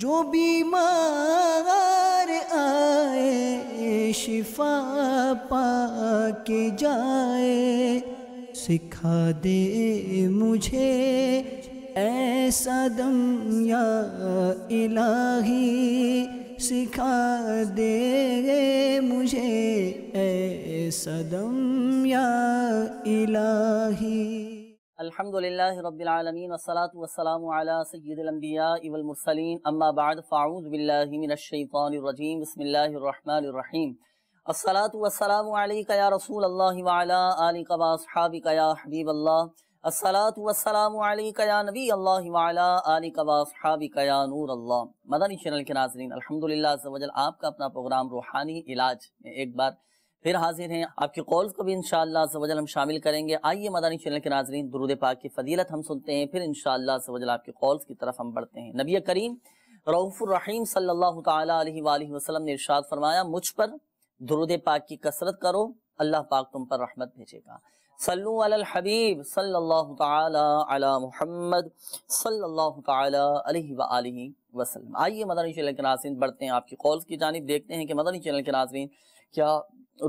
जो बीमार आए शिफा पा के जाए सिखा दे मुझे ऐसा दम या इलाही सिखा दे मुझे ऐसा दम या इलाही अल्हम्दुलिल्लाह रब्बिल आलमीन वस्सलातु वस्सलामु अला सय्यिदिल अंबिया वल मुरसलीन अम्मा बाद फअऊज़ु बिल्लाहि मिनश शैतानिर रजीम बिस्मिल्लाहिर रहमानिर रहीम अस्सलातु वस्सलामु अलैका या रसूल अल्लाह व अला आलिका व अस्हाबिका या हबीब अल्लाह अस्सलातु वस्सलामु अलैका या नबी अल्लाह व अला आलिका व अस्हाबिका या नूर अल्लाह मदनी चैनल के नाज़रीन अल्हम्दुलिल्लाह अज़्ज़ा वजल आपका अपना प्रोग्राम रूहानी इलाज में एक बार फिर हाजिर हैं आपके कॉल्स को भी इनशाला हम शामिल करेंगे आइए मदानी चैनल के नाजरीन दुरुद पाक की फजीलत हम सुनते हैं फिर इनशाला आपके कॉल्स की तरफ हम बढ़ते हैं नबी करीम रऊफ़ुररहीम सल्ला अलैहि ने इरशाद फरमाया मुझ पर दुरुद पाक की कसरत करो अल्लाह पाक तुम पर रहमत भेजेगा सल्लू अल हबीब सल्लल्लाहु ताला अला सल्लल्लाहु ताला अलैहि आइए मदनी चैनल के नाजरीन बढ़ते हैं आपकी कॉल्स की जानब देखते हैं कि मदनी चैनल के नाजरीन क्या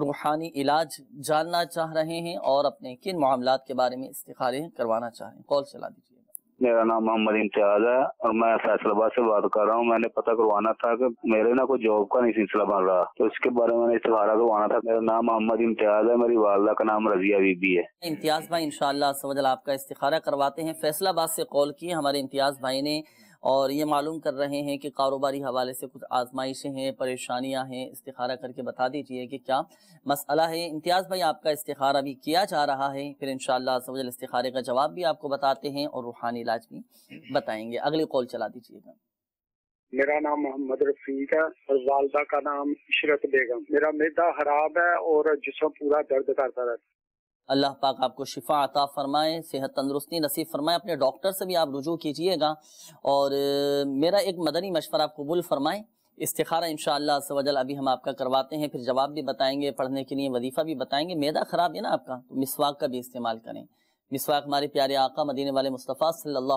रूहानी इलाज जानना चाह रहे हैं और अपने किन मामला के बारे में इस्तारे करवाना चाह रहे हैं कॉल चला दीजिए मेरा नाम मोहम्मद इम्तियाज है और मैं फैसलाबाद से बात कर रहा हूँ मैंने पता करवाना था कि मेरे ना कोई जॉब का नहीं सिलसिला बन रहा तो इसके बारे में इस्तारा करवाना था मेरा नाम मोहम्मद इम्तियाज है मेरी वालदा का नाम रजिया बीबी है इम्तियाज भाई इनशाला आपका इस्तारा करवाते हैं फैसलाबाद से कॉल किए हमारे इम्तियाज भाई ने और ये मालूम कर रहे हैं कि कारोबारी हवाले से कुछ आजमाइशें हैं परेशानियां हैं इस्तारा करके बता दीजिए कि क्या मसला है इम्तियाज़ भाई आपका इस्तारा भी किया जा रहा है फिर इन शजल इस्तारे का जवाब भी आपको बताते हैं और रूहानी इलाज भी बताएंगे अगले कॉल चला दीजिएगा मेरा नाम मोहम्मद रफीक है और वालदा का नाम इशरत बेगम मेरा मेदा खराब है और जिसम पूरा दर्द करता रहता है अल्लाह पाक आपको शिफा अता फरमाए सेहत तंदरुस्ती नसीब फरमाए अपने डॉक्टर से भी आप रुजू कीजिएगा और मेरा एक मदनी मशवरा कबूल फरमाएँ इस्तारा इन शजल अभी हम आपका करवाते हैं फिर जवाब भी बताएंगे पढ़ने के लिए वजीफ़ा भी बताएंगे मैदा ख़राब है ना आपका तो मिसवाक का भी इस्तेमाल करें मिसवाक हमारे प्यारे आका मदीने वाले मुस्तफ़ा सल्ला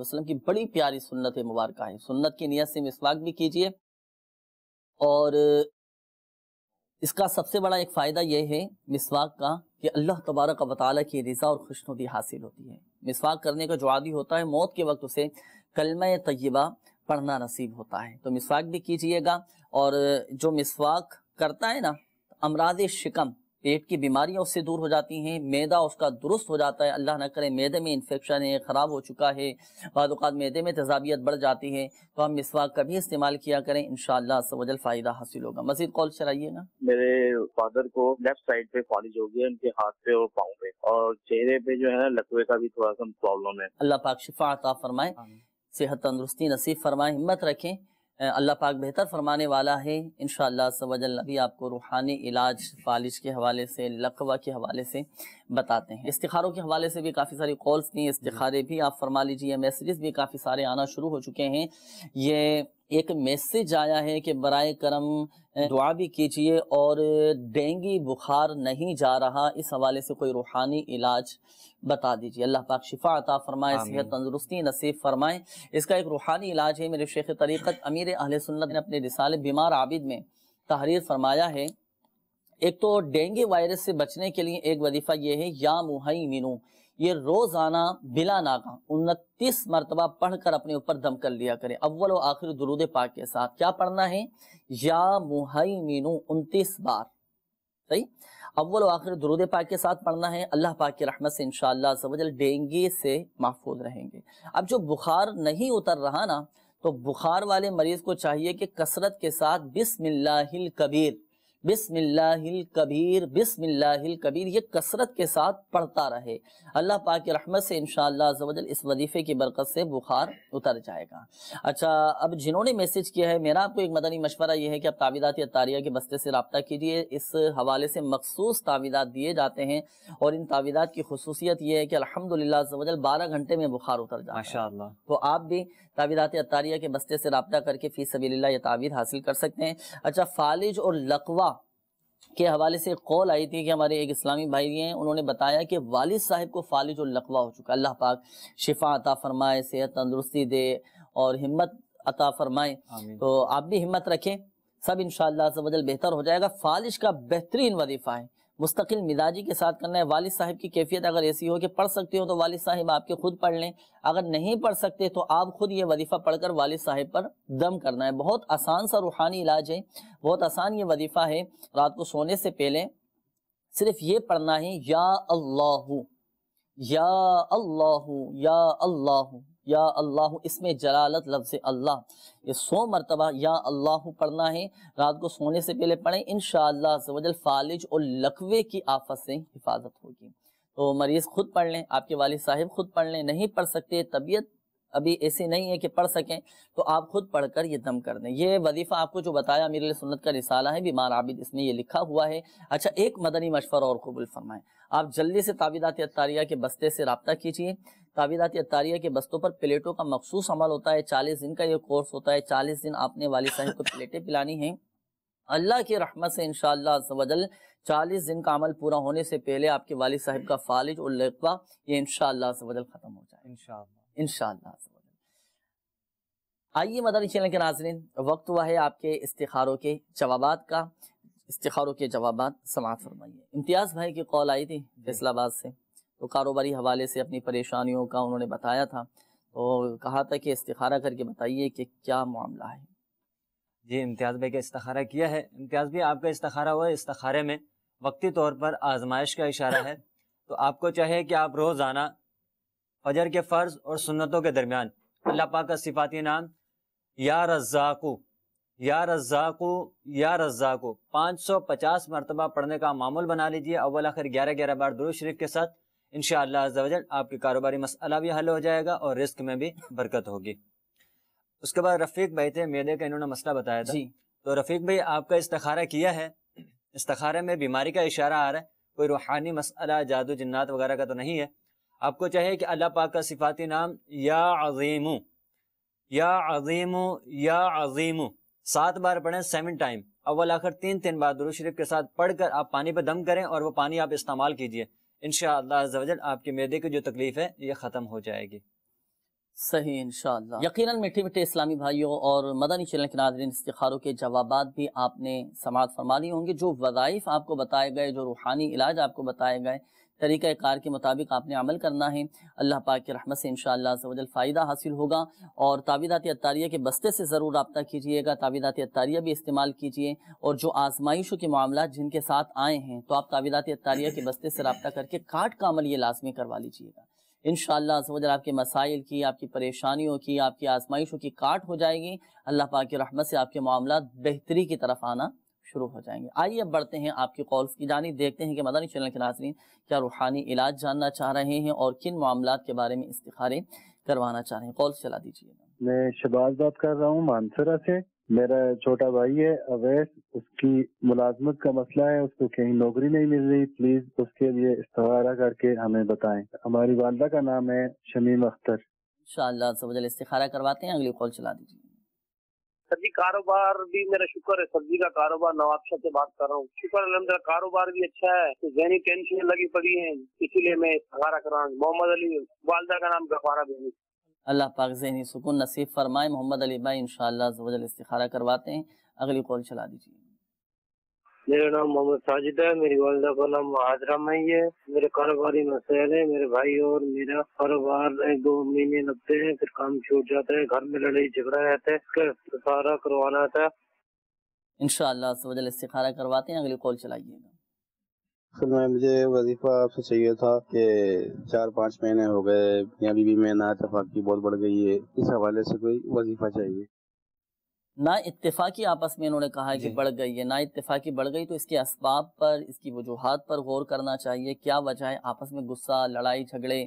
वसल्लम की बड़ी प्यारी सुन्नत मुबारक है सुन्नत की नीयत से मिसवाक भी कीजिए और इसका सबसे बड़ा एक फ़ायदा यह है मिसवाक का कि अल्लाह तबारक वाली की रज़ा और खुशनुदी हासिल होती है मिसवाक करने का जो आदि होता है मौत के वक्त उसे कलम तय्यबा पढ़ना नसीब होता है तो मिसवाक भी कीजिएगा और जो मिसवाक करता है ना अमराज शिकम पेट की बीमारियां उससे दूर हो जाती हैं मैदा उसका दुरुस्त हो जाता है अल्लाह ना करे मैदे में इन्फेक्शन है ख़राब हो चुका है बाद मैदे में तजाबियत बढ़ जाती है तो हम मिसवाक का भी इस्तेमाल किया करें इन शजल फ़ायदा हासिल होगा मजीद कॉल चलाइएगा मेरे फादर को लेफ्ट साइड पे फॉलिज हो गया उनके हाथ पे और पाँव पे और चेहरे पे जो है ना लकवे का भी थोड़ा सा प्रॉब्लम है अल्लाह पाक शिफा फरमाए सेहत तंदरुस्ती नसीब फरमाए हिम्मत रखें अल्लाह पाक बेहतर फरमाने वाला है इन शवजल अभी आपको रूहानी इलाज पालिश के हवाले से लकवा के हवाले से बताते हैं इस्तारों के हवाले से भी काफ़ी सारी कॉल्स थी इस्तारे भी आप फरमा लीजिए मैसेजेस भी काफ़ी सारे आना शुरू हो चुके हैं ये एक मैसेज आया है कि बर करम दुआ भी कीजिए और डेंगी बुखार नहीं जा रहा इस हवाले से कोई रूहानी इलाज बता दीजिए अल्लाह पाक शिफा अता फरमाए सेहत तंदरुस्ती नसीब फरमाए इसका एक रूहानी इलाज है मेरे शेख तरीक़त अमीर अहल सुन्नत ने अपने रिसाल बीमार आबिद में तहरीर फरमाया है एक तो डेंगू वायरस से बचने के लिए एक वजीफ़ा यह है या मुहैमिनू ये रोजाना बिला नागा उनतीस मरतबा पढ़कर अपने ऊपर दम कर लिया करें अव्वल व आखिर दरूद पाक के साथ क्या पढ़ना है या मुहई मीनू उनतीस बार सही अव्वल व आखिर दरूद पाक के साथ पढ़ना है अल्लाह पाक की रहमत से इनशाला डेंगे से महफूज रहेंगे अब जो बुखार नहीं उतर रहा ना तो बुखार वाले मरीज को चाहिए कि कसरत के साथ बिस्मिल्लाहिल कबीर बिस्मिल्लाहिल कबीर बिस्मिल्लाहिल कबीर ये कसरत के साथ पढ़ता रहे अल्लाह पाक की रहमत से इनशालाजल इस वजीफ़े की बरकत से बुखार उतर जाएगा अच्छा अब जिन्होंने मैसेज किया है मेरा आपको एक मदनी मशवरा यह है कि आप तावीदात या तारिया के बस्ते से रबता कीजिए इस हवाले से मखसूस तावीदात दिए जाते हैं और इन तावीदात की खसूसियत यह है कि अलहमदिल्लाजल बारह घंटे में बुखार उतर जाए तो आप भी तावीदात अतारिया के बस्ते से रबता करके फी सबील्ला यह तावीद हासिल कर सकते हैं अच्छा फालिज और लकवा के हवाले से कॉल आई थी कि हमारे एक इस्लामी भाई हैं उन्होंने बताया कि वालिद साहब को फालिज और लकवा हो चुका अल्लाह पाक शिफा अता फरमाए सेहत तंदरुस्ती दे और हिम्मत अता फरमाए तो आप भी हिम्मत रखें सब इन बेहतर हो जाएगा फालिश का बेहतरीन वजीफ़ा है मुस्तकिल मिजाजी के साथ करना है वालिद साहिब की कैफियत अगर ऐसी हो कि पढ़ सकते हो तो वालिद साहब आपके खुद पढ़ लें अगर नहीं पढ़ सकते तो आप खुद ये वजीफ़ा पढ़कर वालिद साहब पर दम करना है बहुत आसान सा रूहानी इलाज है बहुत आसान ये वजीफ़ा है रात को सोने से पहले सिर्फ ये पढ़ना है या अल्लाह या अल्लाह या अल्लाह या अल्लाह इसमें जलालत लफ्ज़ अल्लाह ये सौ मरतबा या अल्लाह पढ़ना है रात को सोने से पहले पढ़ें इन शजल फालिज और लकवे की आफत से हिफाजत होगी तो मरीज़ खुद पढ़ लें आपके वाल साहिब खुद पढ़ लें नहीं पढ़ सकते तबीयत अभी ऐसी नहीं है कि पढ़ सकें तो आप खुद पढ़कर ये दम कर दें ये वजीफ़ा आपको जो बताया मेरे लिए सुन्नत का रिसाला है बीमार आबिद इसमें ये लिखा हुआ है अच्छा एक मदनी मशवर और कबुल फरमाएं आप जल्दी से ताबीदात तारिया के बस्ते से रबता कीजिए ताबीदात तारिया के बस्तों पर प्लेटों का मखसूस अमल होता है चालीस दिन का ये कोर्स होता है चालीस दिन आपने वाली साहिब को प्लेटें पिलानी हैं अल्लाह की रहमत से इनशालाजल चालीस दिन का अमल पूरा होने से पहले आपके वाली साहिब का फालिज और लकवा ये इनशालाजल खत्म हो जाए इनशा इनशाला आइए मदर चैनल के नाजरन वक्त हुआ है आपके इस्तारों के जवाब का इस्तारों के जवाब समात फरमाइए इम्तियाज भाई की कॉल आई थी फैसलाबाद से तो कारोबारी हवाले से अपनी परेशानियों का उन्होंने बताया था तो कहा था कि इस्तारा करके बताइए कि क्या मामला है जी इम्तियाज़ भाई का इस्तारा किया है इम्तियाज़ भाई आपका इस्तारा हुआ है इस्तारे में वक्ती तौर पर आजमाइश का इशारा है तो आपको चाहिए कि आप रोज़ाना फजर के फ़र्ज़ और सुन्नतों के दरमियान अल्लाह पाक का सिफाती नाम या रज़ाकू या रज़ाकू या रज़ाकू 550 मरतबा पढ़ने का मामूल बना लीजिए अव्वल आखिर ग्यारह ग्यारह बार दुरुद शरीफ के साथ इन शजल आपके कारोबारी मसला भी हल हो जाएगा और रिस्क में भी बरकत होगी उसके बाद रफीक भाई थे मेदे का इन्होंने मसला बताया था तो रफीक भाई आपका इस्तारा किया है इस्तारे में बीमारी का इशारा आ रहा है कोई रूहानी मसला जादू जन्नात वगैरह का तो नहीं है आपको चाहिए कि अल्लाह पाक का सिफाती नाम या अजीमू या अजीमू या अजीम सात बार पढ़ें सेवन टाइम अव्वल आखिर तीन तीन बार दुरू शरीफ के साथ पढ़कर आप पानी पर दम करें और वो पानी आप इस्तेमाल कीजिए इन शजल आपके मैदे की जो तकलीफ़ है ये ख़त्म हो जाएगी सही इन यकीन मीठे मीठे इस्लामी भाइयों और मदनी चलने के नाजरन इस्तारों के जवाब भी आपने समात फरमा लिए होंगे जो वज़ाइफ आपको बताए गए जो रूहानी इलाज आपको बताए गए तरीक़ कार के मुताबिक आपने अमल करना है अल्लाह पाक की रहमत से इन शजल फ़ायदा हासिल होगा और तावीदात अतारिया के बस्ते से ज़रूर रबता कीजिएगा तावीदात अतारिया भी इस्तेमाल कीजिए और जो आजमाइशों के मामला जिनके साथ आए हैं तो आप तावीदात अतारिया के बस्ते से रबता करके काट का अमल ये लाजमी करवा लीजिएगा इन शजल आपके मसाइल की आपकी परेशानियों की आपकी आजमाइशों की काट हो जाएगी अल्लाह पाक की रहमत से आपके मामला बेहतरी की तरफ आना शुरू हो जाएंगे आइए अब बढ़ते हैं आपकी कॉल्स की जानी देखते हैं कि मदानी चैनल के नाजरीन क्या रूहानी इलाज जानना चाह रहे हैं और किन मामला के बारे में इस्तारे करवाना चाह रहे हैं कॉल चला दीजिए मैं शबाज बात कर रहा हूँ मानसरा से मेरा छोटा भाई है अवैध उसकी मुलाजमत का मसला है उसको कहीं नौकरी नहीं मिल रही प्लीज उसके लिए इस्तारा करके हमें बताएं हमारी वालदा का नाम है शमीम अख्तर शाह इस्तारा करवाते हैं अगली कॉल चला दीजिए सर जी कारोबार भी मेरा शुक्र है सब्जी का कारोबार नवाबशाह से बात कर रहा हूँ शुक्र अलहमद कारोबार भी अच्छा है तो जहनी टेंशन लगी पड़ी है इसीलिए मैं सहारा कर रहा हूँ मोहम्मद अली वालदा का नाम गफारा बेनी अल्लाह पाक जहनी सुकून नसीब फरमाए मोहम्मद अली भाई इन शाह इस्तारा करवाते हैं अगली कॉल चला दीजिए मेरा नाम मोहम्मद साजिद है मेरी वालदा का नाम हाजरा मई है मेरे कारोबारी मसैल है मेरे भाई और मेरा कारोबार एक दो महीने लगते हैं फिर काम छूट जाता है घर में लड़ाई झगड़ा रहता है सारा करवाना था इनशाला इस्तारा करवाते हैं अगली कॉल चलाइएगा सर मैं मुझे वजीफ़ा आपसे चाहिए था कि चार पाँच महीने हो गए या बीबी में ना तफाकी बहुत बढ़ गई है इस हवाले से कोई वजीफ़ा चाहिए ना इतफाकी आपस में इन्होंने कहा है कि बढ़ गई है ना इतफाक़ी बढ़ गई तो इसके इसबाब पर इसकी वजूहत पर गौर करना चाहिए क्या वजह है आपस में गुस्सा लड़ाई झगड़े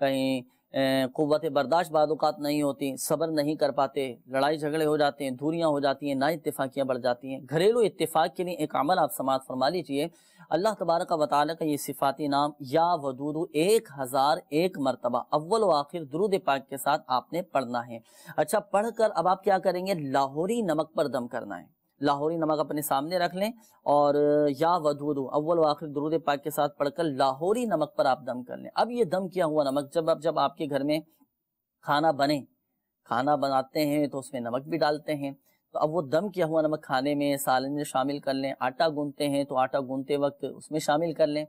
कहीं अं, क़वत बर्दाश्त बात नहीं होती सब्र नहीं कर पाते लड़ाई झगड़े हो जाते हैं दूरियाँ हो जाती हैं ना इतफाक़ियाँ बढ़ जाती हैं घरेलू इतफाक़ के लिए एक अमल आप समात फरमा लीजिए अल्लाह तबारक वाली का ये सिफाती नाम या वदूद एक हज़ार एक मरतबा अव्वल आखिर दरुद पाक के साथ आपने पढ़ना है अच्छा पढ़ कर अब आप क्या करेंगे लाहौरी नमक पर दम करना है लाहौरी नमक अपने सामने रख लें और या वधूदू अव्वल आखिर दरूद पाक के साथ पढ़कर लाहौरी नमक पर आप दम कर लें अब ये दम किया हुआ नमक जब अब जब आपके घर में खाना बने खाना बनाते हैं तो उसमें नमक भी डालते हैं तो अब वो दम किया हुआ नमक खाने में सालन में शामिल कर लें आटा गूंदते हैं तो आटा गूंदते वक्त उसमें शामिल कर लें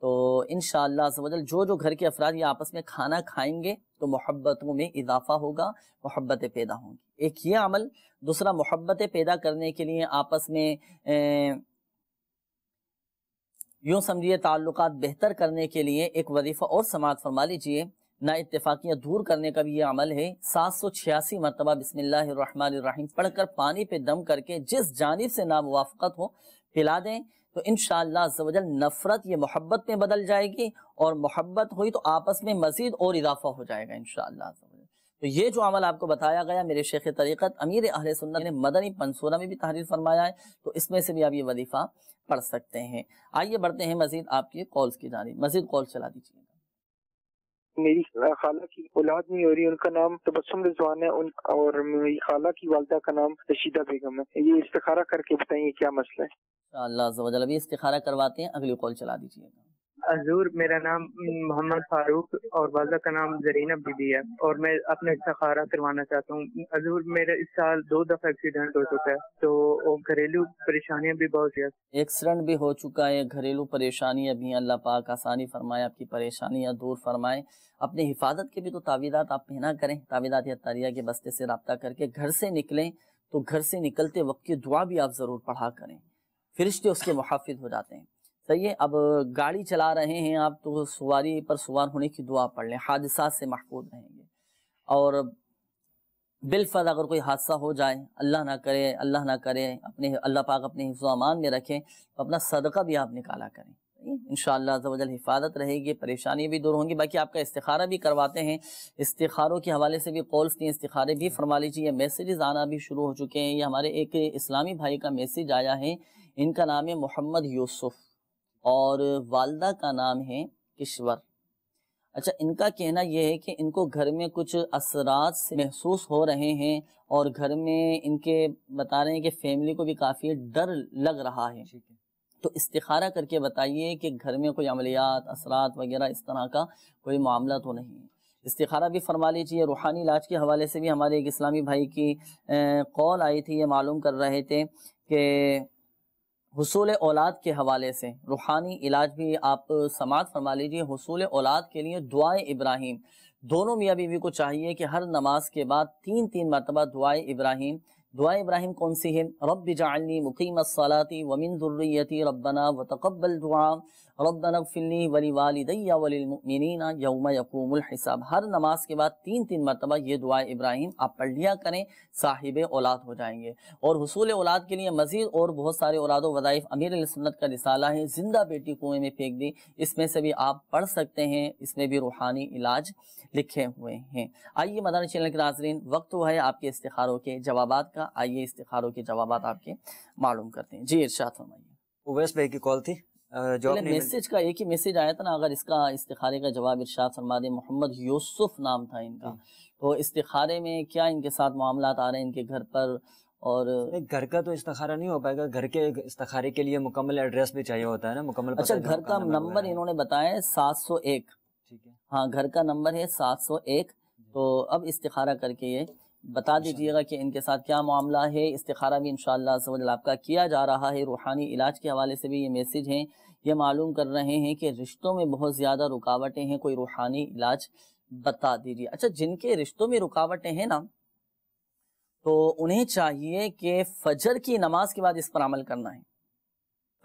तो इन शजल जो जो घर के अफराद ये आपस में खाना खाएंगे तो मोहब्बतों में इजाफा होगा मोहब्बतें पैदा होंगी एक ये अमल दूसरा मोहब्बतें पैदा करने के लिए आपस में यूँ यूं समझिए ताल्लुक बेहतर करने के लिए एक वजीफ़ा और समात फरमा लीजिए ना इतफाकियाँ दूर करने का भी ये अमल है सात सौ छियासी मरतबा बसमिल्लाम पढ़ कर पानी पे दम करके जिस जानब से नामवाफत हो पिला दें तो इन शजल नफरत ये मोहब्बत में बदल जाएगी और मोहब्बत हुई तो आपस में मजीद और इजाफा हो जाएगा इन तो ये जो अमल आपको बताया गया मेरे शेख तरीक़त अमीर अहल सुन्नत ने मदनी पंसूरा में भी तहरीर फरमाया है तो इसमें से भी आप ये वजीफ़ा पढ़ सकते हैं आइए बढ़ते हैं मजीद आपकी कॉल्स की जानी मजीद कॉल चला दीजिए मेरी खाला की औलाद नहीं हो रही उनका नाम तबसम रिजवान है उन और मेरी खाला की वालदा का नाम रशीदा बेगम है ये इस्तारा करके बताइए क्या मसला है अल्लाह अभी इस्तारा करवाते हैं अगली कॉल चला दीजिएगा हजूर मेरा नाम मोहम्मद फारूक और वाजा का नाम जरीना बीबी है और मैं अपना इस्तारा करवाना चाहता हूँ हजूर मेरा इस साल दो दफा एक्सीडेंट हो चुका है तो घरेलू परेशानियां भी बहुत है एक्सीडेंट भी हो चुका है घरेलू परेशानियाँ भी अल्लाह पाक आसानी फरमाए आपकी परेशानियाँ दूर फरमाए अपने हिफाजत के भी तो तावीदात आप पहना करें तावीदात या तारिया के बस्ते से रबता करके घर से निकलें तो घर से निकलते वक्त की दुआ भी आप जरूर पढ़ा करें फरिश्ते उसके मुहाफिज हो जाते हैं सही है अब गाड़ी चला रहे हैं आप तो सवारी पर सवार होने की दुआ पढ़ लें हादसा से महफूज रहेंगे और बिलफल अगर कोई हादसा हो जाए अल्लाह ना करे अल्लाह ना करे अपने अल्लाह पाक अपने हिफ्ज़ामान में रखें तो अपना सदका भी आप निकाला करें इन हिफाजत रहेगी परेशानी भी दूर होंगी बाकी आपका इस्तारा भी करवाते हैं इस्तारों के हवाले से भी कॉल्स नहीं इस्तारे भी फरमा लीजिए मैसेजेस आना भी शुरू हो चुके हैं ये हमारे एक इस्लामी भाई का मैसेज आया है इनका नाम है मोहम्मद यूसुफ और वालदा का नाम है किश्वर अच्छा इनका कहना यह है कि इनको घर में कुछ असरात महसूस हो रहे हैं और घर में इनके बता रहे हैं कि फैमिली को भी काफ़ी डर लग रहा है तो इस्तारा करके बताइए कि घर में कोई अमलियात असरात वगैरह इस तरह का कोई मामला तो नहीं है इस्तारा भी फरमा लीजिए रूहानी इलाज के हवाले से भी हमारे एक इस्लामी भाई की कॉल आई थी ये मालूम कर रहे थे कि हसूल औलाद के हवाले से रूहानी इलाज भी आप समात फरमा लीजिए हसूल औलाद के लिए दुआए इब्राहिम दोनों मियाँ बीवी को चाहिए कि हर नमाज के बाद तीन तीन मरतबा दुआए इब्राहिम दुआ इब्राहिम कौन सी है रब जानी मुकीम सलाती वमिन दुर्रियती रबना व तकबल दुआ रब्बना फिल्ली वली वालदैया वलिलमिनना यौम यकूमुल हिसाब हर नमाज के बाद तीन तीन मरतबा ये दुआ इब्राहिम आप पढ़ लिया करें साहिब औलाद हो जाएंगे और हसूल औलाद के लिए मज़ीद और बहुत सारे औलाद वज़ाइफ अमीर सन्नत का रिसाला है ज़िंदा बेटी कुएँ में फेंक दी इसमें से भी आप पढ़ सकते हैं इसमें भी रूहानी इलाज लिखे हुए हैं आइए मदानी चैनल के नाजरीन वक्त हुआ तो है आपके इस्तारों के जवाब का आइए इस्तारों के जवाब आपके मालूम करते हैं जी इर्शाद फरमाइए उवैस भाई की कॉल थी जो मैसेज का एक ही मैसेज आया था ना अगर इसका इस्तारे का जवाब इर्शाद फरमा दे मोहम्मद यूसुफ नाम था इनका तो इस्तारे में क्या इनके साथ मामला आ रहे हैं इनके घर पर और घर का तो इस्तारा नहीं हो पाएगा घर के इस्तारे के लिए मुकम्मल एड्रेस भी चाहिए होता है ना मुकम्मल अच्छा घर का नंबर इन्होंने बताया सात सौ एक ठीक है हाँ घर का नंबर है सात सौ एक तो अब इस्तारा करके ये बता दीजिएगा कि इनके साथ क्या मामला है इस्तारा भी इन आपका किया जा रहा है रूहानी इलाज के हवाले से भी ये मैसेज हैं ये मालूम कर रहे हैं कि रिश्तों में बहुत ज़्यादा रुकावटें हैं कोई रूहानी इलाज बता दीजिए अच्छा जिनके रिश्तों में रुकावटें हैं ना तो उन्हें चाहिए कि फजर की नमाज के बाद इस पर अमल करना है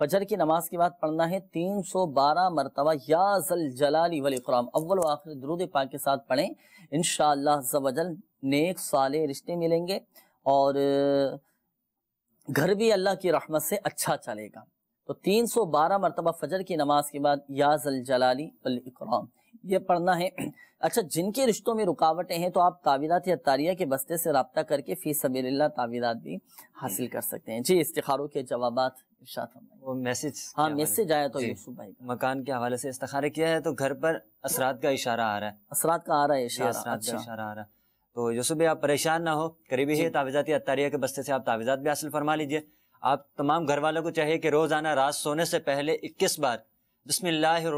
फजर की नमाज के बाद पढ़ना है 312 सौ बारह मरतबा या जल जलाली वल इकराम अव्वल आखिर दरुद पाक के साथ पढ़ें इन शजल नेक साल रिश्ते मिलेंगे और घर भी अल्लाह की रहमत से अच्छा चलेगा तो 312 मरतबा फजर की नमाज के बाद या जल जलाली वल इकराम ये पढ़ना है अच्छा जिनके रिश्तों में रुकावटें हैं तो आप तावीदात या तारिया के बस्ते से रबता करके फीस सबील तावीदात भी हासिल कर सकते हैं जी इस्तारों के जवाब मैसेज हाँ मैसेज आया तो यूसुफ भाई मकान के हवाले से इस्तारे किया है तो घर पर असरात का इशारा आ रहा है असरात का आ रहा है अच्छा। इशारा आ रहा है तो यूसुफ भाई आप परेशान ना हो करीबी है तावीज़ात या तारिया के बस्ते से आप तावीज़ात भी हासिल फरमा लीजिए आप तमाम घर वालों को चाहिए कि रोज़ाना रात सोने से पहले इक्कीस बार बसमिल्लर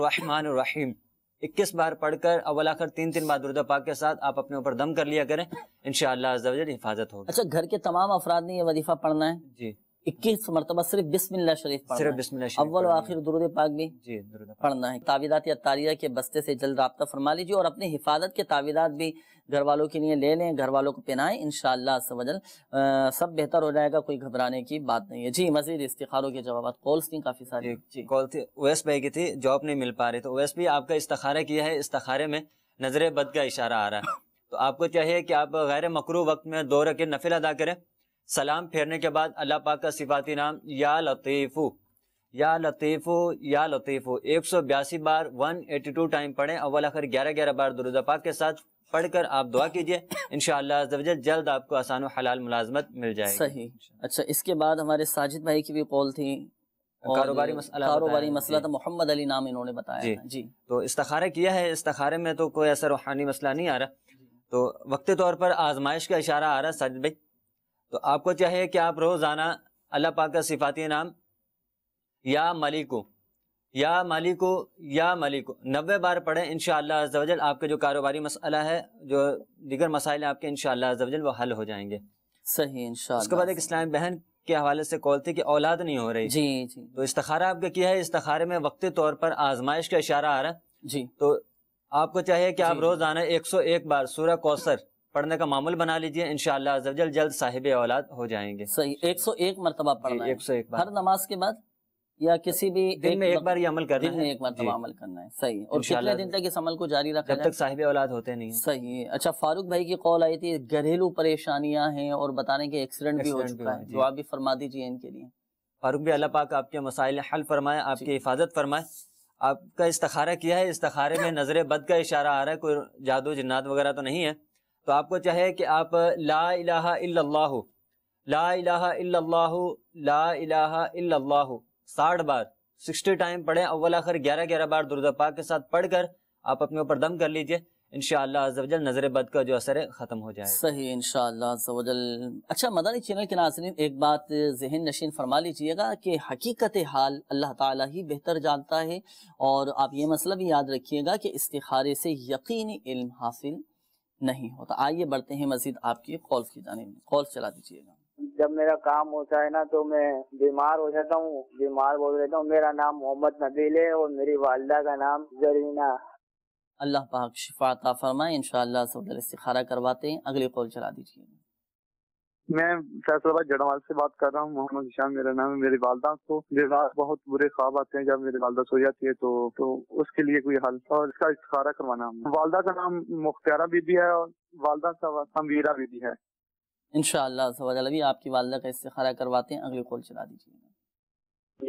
इक्कीस बार पढ़कर अवल आखिर तीन तीन बार दुर्दा पाक के साथ आप अपने ऊपर दम कर लिया करें इन शाह हिफाजत हो अच्छा घर के तमाम अफराद ने यह वजीफा पढ़ना है जी इक्कीस मरतबा सिर्फ बिस्मिल्लाह शरीफ सिर्फ बिस्मिल्लाह अव्वल आखिर दुरुद पाक भी जी पढ़ना है तावीदात या तारिया के बस्ते से जल्द रबता फरमा लीजिए और अपनी हिफाजत के तावीदात भी घर वालों के लिए ले लें घर वालों को पहनाएं इन शजल सब बेहतर हो जाएगा कोई घबराने की बात नहीं है जी मजीद इस्तारों के जवाब कॉल्स थी काफी सारी कॉल थी ओएस भाई की थी जॉब नहीं मिल पा रही तो ओएस भी आपका इस्तारा किया है इस्तारे में नजर बद का इशारा आ रहा है तो आपको चाहिए कि आप गैर मकरू वक्त में दो रखे नफिल अदा करें सलाम फेरने के बाद अल्लाह पाक का सिफाती नाम या लतीफ़ू या लतीफ़ो या लतीफ़ो एक सौ बयासी बार वन एटी टू टाइम पढ़ें अव्वल आखिर ग्यारह ग्यारह बार दुरुदा पाक के साथ पढ़कर आप दुआ कीजिए इन शजल जल्द आपको आसान हलाल मुलाजमत मिल जाएगी सही अच्छा इसके बाद हमारे साजिद भाई की भी कॉल थी कारोबारी मसला कारोबारी मसला था मोहम्मद अली नाम इन्होंने बताया जी, जी। तो इस्तारा किया है इस्तारे में तो कोई ऐसा रूहानी मसला नहीं आ रहा तो वक्ती तौर पर आजमाइश का इशारा आ रहा है साजिद भाई तो आपको चाहिए कि आप रोज़ाना अल्लाह पाक का सिफाती नाम या मलिको या मलिको या मलिको नबे बार पढ़ें इन शजल आपके जो कारोबारी मसला है जो दिगर मसाइल आपके इन शजल वो हल हो जाएंगे सही इन उसके बाद एक इस्लाम बहन के हवाले से कॉल थी कि औलाद नहीं हो रही जी जी तो इस्तारा आपका किया है इस्तारे में वक्ती तौर पर आजमाइश का इशारा आ रहा है जी तो आपको चाहिए कि आप आना एक सौ एक बार सूर्य कौसर पढ़ने का मामूल बना लीजिए इन जल्द जल्द साहिब औलाद हो जाएंगे सही एक सौ एक मरतबा पढ़ना एक सौ एक हर नमाज के बाद या किसी भी दिन एक में एक बार ये अमल करना दिन है एक मरतबा अमल करना है सही और कितने दिन तक इस अमल को जारी रखा जब तक साहिब औलाद होते नहीं सही अच्छा फारूक भाई की कॉल आई थी घरेलू परेशानियां हैं और बताने के एक्सीडेंट भी हो चुका है जो आप भी फरमा दीजिए इनके लिए फारूक भाई अल्लाह पाक आपके मसाइल हल फरमाए आपकी हिफाजत फरमाए आपका इस्तारा किया है इस्तारे में नजर बद का इशारा आ रहा है कोई जादू जन्नात वगैरह तो नहीं है तो आपको चाहे कि आप ला इलाहा ला इलाहा ला इलाहा साठ बार सिक्सटी टाइम पढ़ें अव्वल आखिर ग्यारह ग्यारह बार दुर्द पाक के साथ पढ़कर आप अपने ऊपर दम कर लीजिए इनशालाजल नजर बद का जो असर है ख़त्म हो जाए सही शजल अच्छा मदानी चैनल के नाजरन एक बात जहन नशीन फरमा लीजिएगा कि हकीकत हाल अल्लाह ताला ही बेहतर जानता है और आप ये मसला भी याद रखिएगा कि इस्तारे से यकीन इल्म हासिल नहीं होता आइए बढ़ते हैं मजीद आपकी कॉल्स की जाने कॉल्स चला दीजिएगा जब मेरा काम होता है ना तो मैं बीमार हो जाता हूँ बीमार बोल रहता हूँ मेरा नाम मोहम्मद नबील है और मेरी वालदा का नाम जरीना अल्लाह पाक शिफाता फरमाए इन शाह करवाते हैं अगले कॉल चला दीजिए मैं फैसलाबाद जड़ावाल से बात कर रहा हूँ मोहम्मद ईशान मेरा नाम है मेरे वालदा को मेरे रात बहुत बुरे ख्वाब आते हैं जब मेरे वालदा सो जाती है तो तो उसके लिए कोई हल और इसका इस्तारा करवाना हम वालदा का नाम मुख्तारा बीबी है और वालदा का हमवीरा बीबी है इन शाह आपकी वालदा का इस्तारा करवाते हैं अगले कॉल चला दीजिए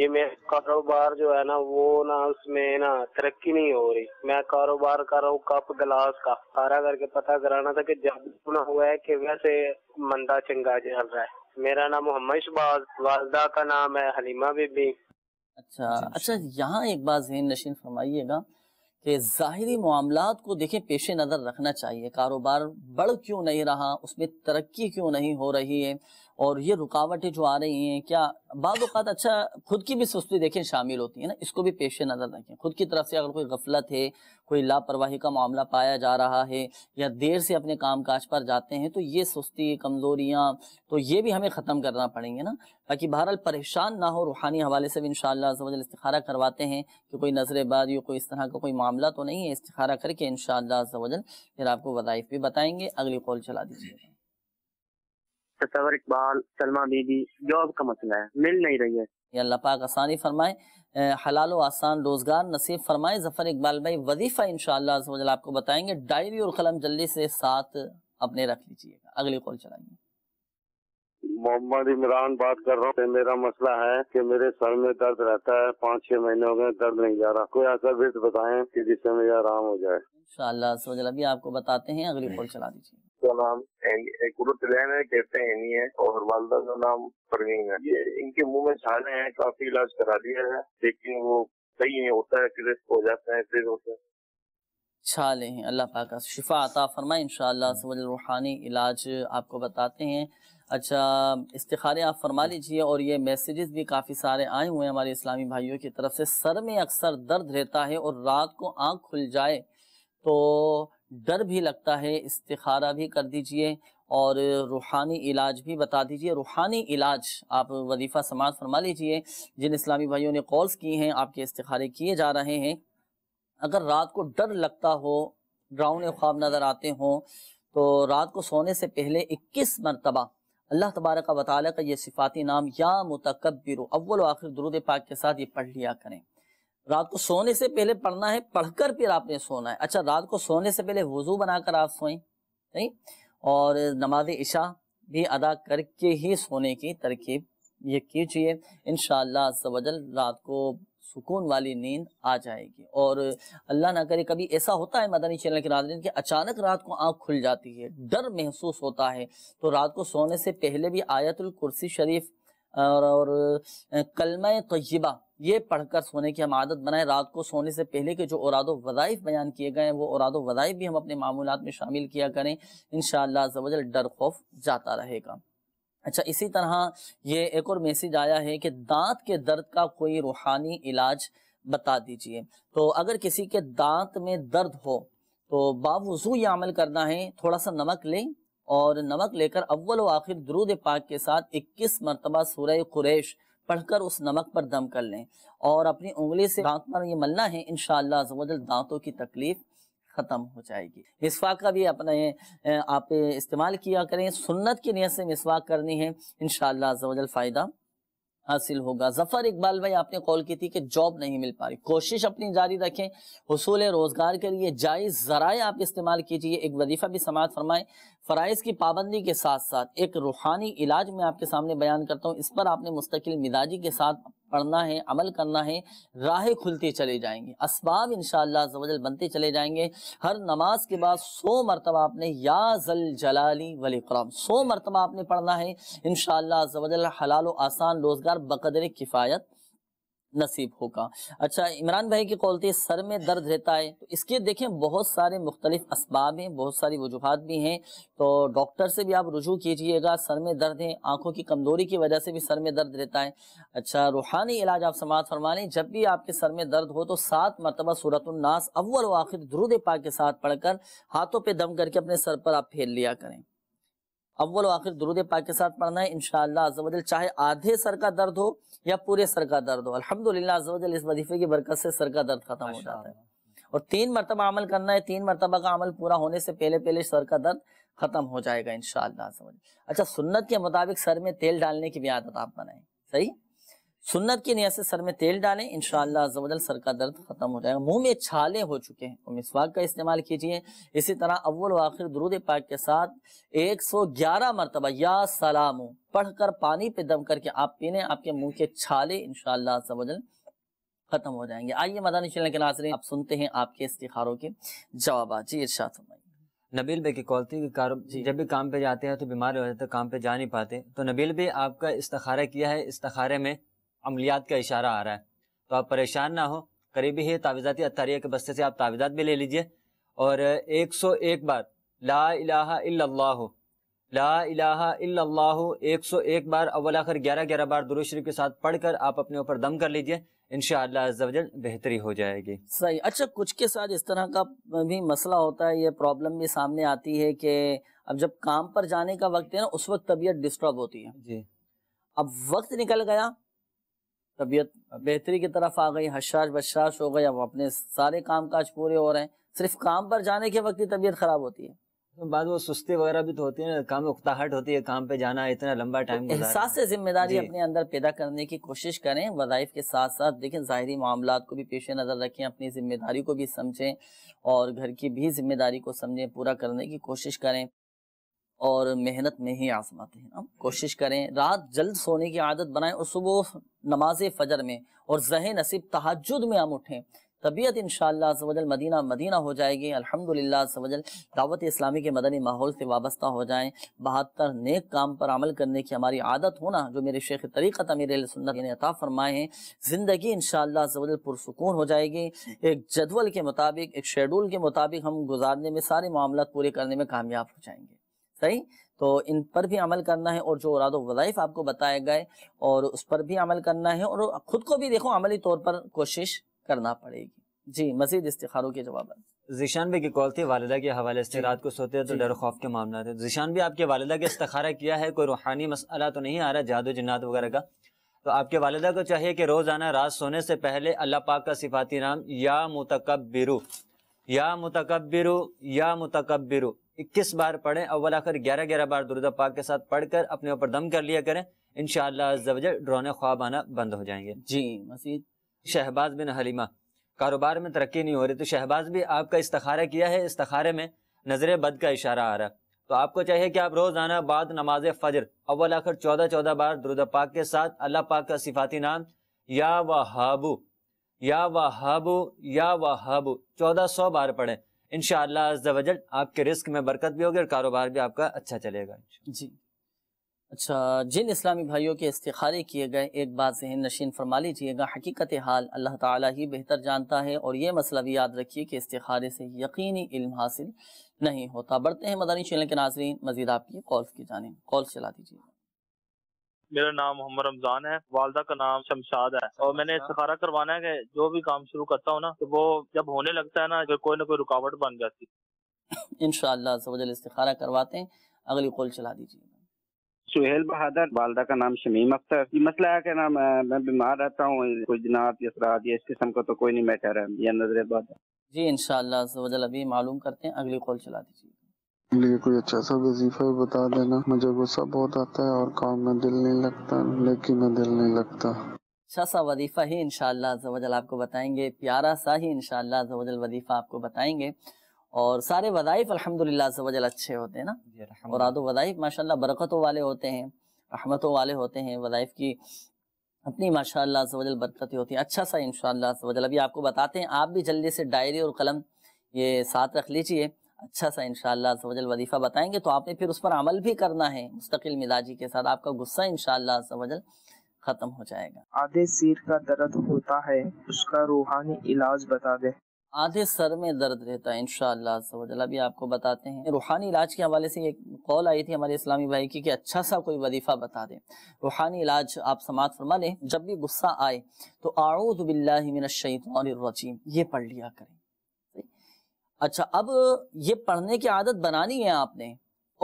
ये मेरा कारोबार जो है ना वो ना उसमें ना तरक्की नहीं हो रही मैं कारोबार कर रहा हूँ कप गिलास का सारा करके पता कराना था कि जब ना हुआ है कि वैसे मंदा चंगा चल रहा है मेरा नाम मोहम्मद शबाज वालदा का नाम है हलीमा बीबी अच्छा अच्छा यहाँ एक बात जहन नशीन फरमाइएगा कि ज़ाहरी मामला को देखें पेश नज़र रखना चाहिए कारोबार बढ़ क्यों नहीं रहा उसमें तरक्की क्यों नहीं हो रही है और ये रुकावटें जो आ रही हैं क्या बाद अच्छा खुद की भी सुस्ती देखें शामिल होती है ना इसको भी पेश नज़र रखें खुद की तरफ से अगर कोई गफलत है कोई लापरवाही का मामला पाया जा रहा है या देर से अपने काम काज पर जाते हैं तो ये सुस्ती कमज़ोरियाँ तो ये भी हमें ख़त्म करना पड़ेंगे ना ताकि बहरहाल परेशान ना हो रूहानी हवाले से भी इन शजल इस्तारा करवाते हैं कि कोई नजरबाज या कोई इस तरह का कोई मामला तो नहीं है इस्तारा करके इन शजल फिर आपको वज़ाइफ भी बताएंगे अगली कॉल चला दीजिएगा तस्वर इकबाल सलमा बीबी जॉब का मसला है मिल नहीं रही है अल्लाह पाक आसानी फरमाए हलाल व आसान रोजगार नसीब फरमाए जफर इकबाल भाई वजीफा इनशाला आपको बताएंगे डायरी और कलम जल्दी से साथ अपने रख लीजिएगा अगले कॉल चलाइए मोहम्मद इमरान बात कर रहा हूँ मेरा मसला है कि मेरे सर में दर्द रहता है पाँच छह महीने हो गए दर्द नहीं जा रहा कोई ऐसा विर्द बताएं जिससे मेरा आराम हो जाए इंशाल्लाह आपको बताते हैं अगली कॉल चला दीजिए का नाम गुरु गुरुतलैन है कहते हैं नहीं है और वालदा का नाम प्रवीण है ये इनके मुंह में छाले हैं काफी इलाज करा दिया है लेकिन वो सही नहीं होता है फिर हो जाते हैं फिर होते हैं छाले हैं अल्लाह पाक शिफा आता फरमाए इन रूहानी इलाज आपको बताते हैं अच्छा इस्तारे आप फरमा लीजिए और ये मैसेजेस भी काफ़ी सारे आए हुए हैं हमारे इस्लामी भाइयों की तरफ से सर में अक्सर दर्द रहता है और रात को आँख खुल जाए तो डर भी लगता है इस्तारा भी कर दीजिए और रूहानी इलाज भी बता दीजिए रूहानी इलाज आप वजीफ़ा समाज फरमा लीजिए जिन इस्लामी भाइयों ने कॉल्स किए हैं आपके इस्तारे किए जा रहे हैं अगर रात को डर लगता हो ड्राउन ख्वाब नज़र आते हों तो रात को सोने से पहले इक्कीस मरतबा अल्लाह तबारक वाली का ये सिफाती नाम या मुतकबिर अव्वल आखिर दुरुद पाक के साथ ये पढ़ लिया करें रात को सोने से पहले पढ़ना है पढ़कर फिर आपने सोना है अच्छा रात को सोने से पहले वजू बनाकर आप सोएं नहीं और नमाज इशा भी अदा करके ही सोने की तरकीब ये कीजिए इन शजल रात को सुकून वाली नींद आ जाएगी और अल्लाह ना करे कभी ऐसा होता है मदनी चैनल के नाजरन कि अचानक रात को आंख खुल जाती है डर महसूस होता है तो रात को सोने से पहले भी आयतुल कुर्सी शरीफ और, और कलमा तयबा ये पढ़कर सोने की हम आदत बनाएं रात को सोने से पहले के जो औराद वज़ाइफ बयान किए गए हैं वो औराद वज़ाइफ भी हम अपने मामूलत में शामिल किया करें इन शजल डर खौफ जाता रहेगा अच्छा इसी तरह ये एक और मैसेज आया है कि दांत के दर्द का कोई रूहानी इलाज बता दीजिए तो अगर किसी के दांत में दर्द हो तो बावजू ये अमल करना है थोड़ा सा नमक लें और नमक लेकर अव्वल व आखिर दरूद पाक के साथ 21 मरतबा सूर्य कुरेश पढ़कर उस नमक पर दम कर लें और अपनी उंगली से दांत पर ये मलना है इन शजल दांतों की तकलीफ ख़त्म हो जाएगी मिसवाक का भी अपने आप इस्तेमाल किया करें सुन्नत की नीयत से मिसवाक करनी है इन शजल फ़ायदा हासिल होगा जफर इकबाल भाई आपने कॉल की थी कि जॉब नहीं मिल पा रही कोशिश अपनी जारी रखें हसूल रोजगार के लिए जायज जराए आप इस्तेमाल कीजिए एक वजीफा भी समाज फरमाए फ़राइज़ की पाबंदी के साथ साथ एक रूहानी इलाज मैं आपके सामने बयान करता हूँ इस पर आपने मुस्तकिल मिजाजी के साथ पढ़ना है अमल करना है राहें खुलती चले जाएंगे इसबाब इन शवजल बनते चले जाएंगे हर नमाज के बाद सौ मरतबा आपने या जल जलाली वलीकराम सौ मरतबा आपने पढ़ना है इन शजल हलाल आसान रोज़गार बकदर किफ़ायत नसीब होगा अच्छा इमरान भाई की कौलती सर में दर्द रहता है तो इसके देखें बहुत सारे मुख्तलिफ इसबाब हैं बहुत सारी वजूहत भी हैं तो डॉक्टर से भी आप रुजू कीजिएगा सर में दर्द है आंखों की कमजोरी की वजह से भी सर में दर्द रहता है अच्छा रूहानी इलाज आप समात फरमा लें जब भी आपके सर में दर्द हो तो सात मरतबा सूरतनास अव्वल आखिर द्रुद पाक के साथ पढ़कर हाथों पर दम करके अपने सर पर आप फेर लिया करें अव्वल आखिर दरूद पाक के साथ पढ़ना है इनशालाजल चाहे आधे सर का दर्द हो या पूरे सर का दर्द हो अल्हम्दुलिल्लाह अजल इस वजीफे की बरकत से सर का दर्द खत्म हो जाता है और तीन मरतबा अमल करना है तीन मरतबा का अमल पूरा होने से पहले पहले सर का दर्द खत्म हो जाएगा इनशाला अच्छा सुन्नत के मुताबिक सर में तेल डालने की भी आदत आप बनाए सही सुन्नत की नियत से सर में तेल डालें इन शजल सर का दर्द खत्म हो जाएगा मुंह में छाले हो चुके हैं तो मिसवाक का इस्तेमाल कीजिए इसी तरह अव्वल आखिर दरूद पाक के साथ 111 मरतबा या सलाम पढ़कर पानी पे दम करके आप पीने आपके मुंह के छाले इन शजल खत्म हो जाएंगे आइए मदानी चलने के नाजरे आप सुनते हैं आपके इस्तारों के जवाब जी इर्शाद नबील बे की कॉल थी कि जब भी काम पे जाते हैं तो बीमार हो जाते हैं काम पे जा नहीं पाते तो नबील बे आपका इस्तारा किया है इस्तारे में अमलियात का इशारा आ रहा है तो आप परेशान ना हो करीबी है तावीज़ाती अतारिया के बस्ते से आप तावीज़ात भी ले लीजिए और एक सौ एक बार ला इलाहा इल्लल्लाह ला इलाहा इल्लल्लाह 101 बार अव्वल आखिर ग्यारह ग्यारह बार दुरुशरी शरीफ के साथ पढ़कर आप अपने ऊपर दम कर लीजिए इन बेहतरी हो जाएगी सही अच्छा कुछ के साथ इस तरह का भी मसला होता है ये प्रॉब्लम भी सामने आती है कि अब जब काम पर जाने का वक्त है ना उस वक्त तबीयत डिस्टर्ब होती है जी अब वक्त निकल गया तबीयत बेहतरी की तरफ आ गई हशाश बशाश हो गई अब अपने सारे काम काज पूरे हो रहे हैं सिर्फ काम पर जाने के वक्त ही तबीयत खराब होती है तो बाद वो सुस्ती वगैरह भी तो होती है ना काम उकताहट होती है काम पे जाना इतना लंबा टाइम तो एहसास से जिम्मेदारी अपने अंदर पैदा करने की कोशिश करें वजाइफ के साथ साथ देखें ज़ाहरी मामला को भी पेश नज़र रखें अपनी जिम्मेदारी को भी समझें और घर की भी जिम्मेदारी को समझें पूरा करने की कोशिश करें और मेहनत में ही आजमाते हैं हम कोशिश करें रात जल्द सोने की आदत बनाएं और सुबह नमाज फजर में और जह नसीब तहजद में हम उठें तबीयत इन शजल मदीना मदीना हो जाएगी अल्हम्दुलिल्लाह सवजल दावत इस्लामी के मदनी माहौल से वाबस्ता हो जाएं बहत्तर नेक काम पर अमल करने की हमारी आदत होना जो मेरे शेख तरीक़त अमीर सुन्नत ने अता फरमाए हैं ज़िंदगी इन शजल पुरसकून हो जाएगी एक जदवल के मुताबिक एक शेडूल के मुताबिक हम गुजारने में सारे मामला पूरे करने में कामयाब हो जाएंगे सही तो इन पर भी अमल करना है और जो उराद वज़ाइफ आपको बताए गए और उस पर भी अमल करना है और ख़ुद को भी देखो अमली तौर पर कोशिश करना पड़ेगी जी मजीद इस्तारों के जवाब जिशान भी की कॉल थी वालदा के हवाले से रात को सोते हैं तो डर खौफ के मामला थे जिशान भी आपके वालदा के इस्तारा किया है कोई रूहानी मसला तो नहीं आ रहा जादू जन्नात वगैरह का तो आपके वालदा को चाहिए कि रोज़ाना रात सोने से पहले अल्लाह पाक का सिफाती नाम या मुतकबिरु या मुतकबिरु या मुतकबिरु इक्कीस बार पढ़ें अव्वल आखिर ग्यारह ग्यारह बार दुर्दा पाक के साथ पढ़कर अपने ऊपर दम कर लिया करें इन शजल ड्रोने ख्वाब आना बंद हो जाएंगे जी मसीद शहबाज बिन हलीमा कारोबार में तरक्की नहीं हो रही तो शहबाज भी आपका इस्तारा किया है इस्तारे में नजर बद का इशारा आ रहा है तो आपको चाहिए कि आप रोजाना बाद नमाज फजर अव्वल आखिर चौदह चौदह बार दुरुद पाक के साथ अल्लाह पाक का सिफाती नाम या वहाबू या वहाबू या वहाबू चौदह सौ बार पढ़ें इन शजल आपके रिस्क में बरकत भी होगी और कारोबार भी आपका अच्छा चलेगा जी अच्छा जिन इस्लामी भाइयों के इस्तारे किए गए एक बात जहन नशीन फरमा लीजिएगा हकीकत हाल अल्लाह ताला ही बेहतर जानता है और ये मसला भी याद रखिए कि इस्तारे से यकीनी इल्म हासिल नहीं होता बढ़ते हैं मदानी चैनल के नाजरन मजीद आपकी कॉल्स की जाने कॉल्स चला दीजिएगा मेरा नाम मोहम्मद रमजान है वालदा का नाम शमशाद है और मैंने अच्छा। इस्तारा करवाना है कि जो भी काम शुरू करता हूँ ना तो वो जब होने लगता है ना फिर कोई ना कोई रुकावट बन जाती इन शजल करवाते हैं अगली कॉल चला दीजिए सुहेल बहादुर वालदा का नाम शमीम अख्तर ये मसला है कि ना मैं, मैं बीमार रहता हूँ कोई जनाब या सराहत या इस किस्म का तो कोई नहीं मैटर है या नजर जी इन शजल अभी मालूम करते हैं अगली कॉल चला दीजिए लिए कोई अच्छा सा वजीफा बता देना मुझे गुस्सा बहुत आता है और काम में दिल नहीं लगता लेकिन मैं दिल नहीं लगता अच्छा सा वजीफ़ा ही इन शजल आपको बताएंगे प्यारा सा ही इन शजल वजीफ़ा आपको बताएंगे और सारे वज़ाइफ अलहमदिल्ला जवजल अच्छे होते हैं ना और आदो वज़ाइफ माशाल्लाह बरकतों वाले होते हैं रहमतों वाले होते हैं वज़ाइफ की अपनी माशाल्लाह जवजल बरकतें होती हैं अच्छा सा इन शजल अभी आपको बताते हैं आप भी जल्दी से डायरी और कलम ये साथ रख लीजिए अच्छा सा इनशाला सवजल वजीफ़ा बताएंगे तो आपने फिर उस पर अमल भी करना है मुस्तकिल मिजाजी के साथ आपका गुस्सा इनशाला सवजल खत्म हो जाएगा आधे सिर का दर्द होता है उसका रूहानी इलाज बता दे आधे सर में दर्द रहता है इनशाला सवजल अभी आपको बताते हैं रूहानी इलाज के हवाले से एक कॉल आई थी हमारे इस्लामी भाई की कि अच्छा सा कोई वजीफ़ा बता दें रूहानी इलाज आप समाज फरमा लें जब भी गुस्सा आए तो आऊद बिल्लाशीम ये पढ़ लिया करें अच्छा अब ये पढ़ने की आदत बनानी है आपने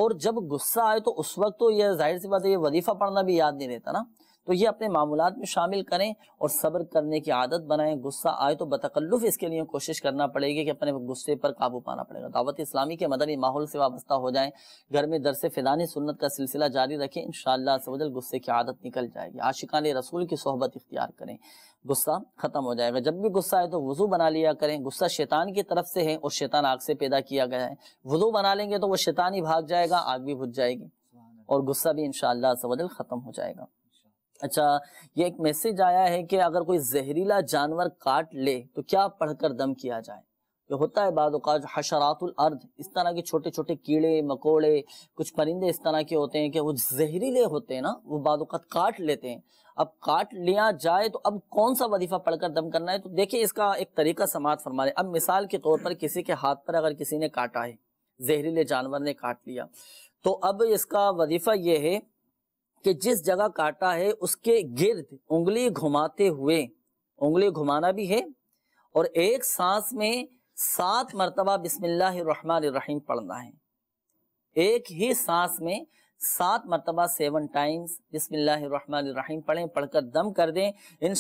और जब गुस्सा आए तो उस वक्त तो यह जाहिर सी बात है ये वजीफा पढ़ना भी याद नहीं रहता ना तो ये अपने मामूलत में शामिल करें और सब्र करने की आदत बनाएं गुस्सा आए तो बतकल्लुफ़ इसके लिए कोशिश करना पड़ेगी कि अपने गुस्से पर काबू पाना पड़ेगा दावत इस्लामी के मदनी माहौल से वाबस्ता हो जाएं घर में से फ़िदानी सुन्नत का सिलसिला जारी रखें इन शुस्से गुस्से की आदत निकल जाएगी आशिकान रसूल की सोहबत इख्तियार करें गुस्सा खत्म हो जाएगा जब भी गुस्सा है तो वजू बना लिया करें गुस्सा शैतान की तरफ से है और शैतान आग से पैदा किया गया है वजू बना लेंगे तो वो शैतान ही भाग जाएगा आग भी भुज जाएगी और गुस्सा भी इनशाला खत्म हो जाएगा अच्छा ये एक मैसेज आया है कि अगर कोई जहरीला जानवर काट ले तो क्या पढ़कर दम किया जाए जो होता है बाद हशरातुल अर्द इस तरह के छोटे छोटे कीड़े मकोड़े कुछ परिंदे इस तरह के होते हैं कि वो जहरीले होते हैं ना वो बाद काट लेते हैं अब काट लिया जाए तो अब कौन सा वजीफा पढ़कर दम करना है तो देखिए इसका एक तरीका समाज फरमा रहे अब मिसाल के तौर पर किसी के हाथ पर अगर किसी ने काटा है जहरीले जानवर ने काट लिया तो अब इसका वजीफा ये है कि जिस जगह काटा है उसके गिर्द उंगली घुमाते हुए उंगली घुमाना भी है और एक सांस में सात मरतबा बिसमीम पढ़ना है एक ही सांस में सात मरतबा सेवन टाइम्स बिसमीम पढ़ें पढ़कर दम कर दें इन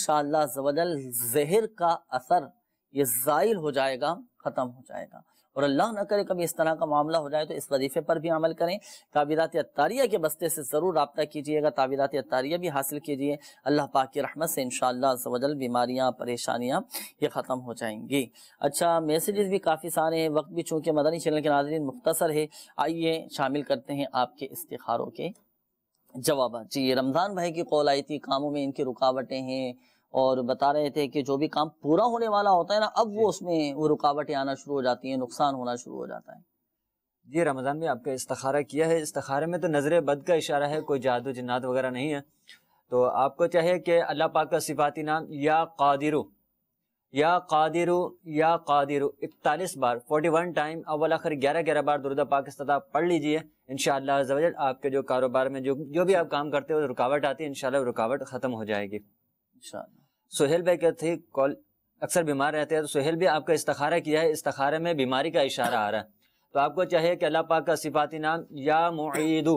जहर का असर ये जाइल हो जाएगा ख़त्म हो जाएगा और अल्लाह ना करे कभी इस तरह का मामला हो जाए तो इस वजीफे पर भी अमल करें ताबीरत अतारिया के बस्ते से ज़रूर रबता कीजिएगा ताबीरत अतारिया भी हासिल कीजिए अल्लाह पाक की रहमत से इन शजल बीमारियाँ परेशानियाँ ये ख़त्म हो जाएंगी अच्छा मैसेजेस भी काफ़ी सारे हैं वक्त भी चूँकि मदनी चैनल के नाजरन मुख्तसर है आइए शामिल करते हैं आपके इस्तारों के जवाब जी रमज़ान भाई की कॉल आई थी कामों में इनकी रुकावटें हैं और बता रहे थे कि जो भी काम पूरा होने वाला होता है ना अब वो उसमें वो रुकावटें आना शुरू हो जाती हैं नुकसान होना शुरू हो जाता है जी रमज़ान में आपका इस्तारा किया है इस्तखारे में तो नज़र बद का इशारा है कोई जादू जन्नात वगैरह नहीं है तो आपको चाहिए कि अल्लाह पाक का सिफाती नाम या कादिर या कादिर या कादिर इकतालीस बार फोर्टी वन टाइम अव्वल आखिर ग्यारह ग्यारह बार दुरुदा पाकिस्तान पढ़ लीजिए इन शजल आपके जो कारोबार में जो जो भी आप काम करते हो रुकावट आती है इन रुकावट ख़त्म हो जाएगी इन सुहेल भाई क्या थी कॉल अक्सर बीमार रहते हैं तो सुहेल भी आपका इस्तारा किया है इस्तखारे में बीमारी का इशारा आ रहा है तो आपको चाहिए कि अल्लाह पाक का सिफाती नाम या मुदू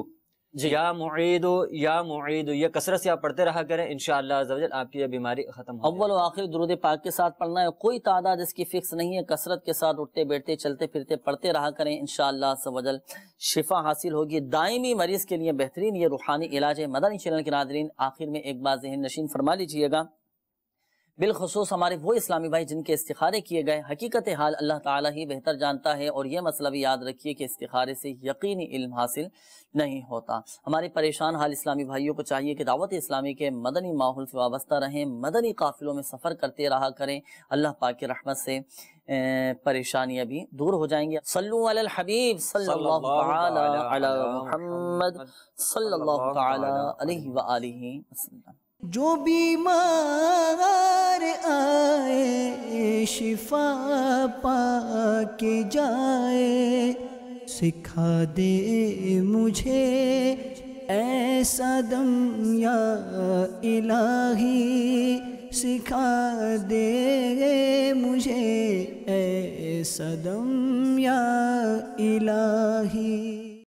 जी या मुईदू या मुईदू ये कसरत से आप पढ़ते रहा करें इन शजल आपकी ये बीमारी खत्म अव्वल आखिर दुरुद पाक के साथ पढ़ना है कोई तादाद इसकी फिक्स नहीं है कसरत के साथ उठते बैठते चलते फिरते पढ़ते रहा करें इन शजल शिफा हासिल होगी दायमी मरीज के लिए बेहतरीन ये रूहानी इलाज है मदनी चैनल के नादरीन आखिर में एक बार जहन नशीन फरमा लीजिएगा बिलखसूस हमारे वो इस्लामी भाई जिनके इस्तारे किए गए हकीकत हाल अल्लाह ताला ही बेहतर जानता है और ये मसला भी याद रखिए कि इस्तारे से यकीनी इल्म हासिल नहीं होता हमारे परेशान हाल इस्लामी भाइयों को चाहिए कि दावत इस्लामी के मदनी माहौल से वाबस्ता रहें मदनी काफिलों में सफ़र करते रहा करें अल्लाह पाक की रहमत से परेशानियाँ भी दूर हो जाएंगी सल्लु अल हबीब सल्लल्लाहु अलैहि वसल्लम जो बीमार आए शिफा पा के जाए सिखा दे मुझे ऐसा दम या इलाही सिखा दे मुझे ऐसा दम या इलाही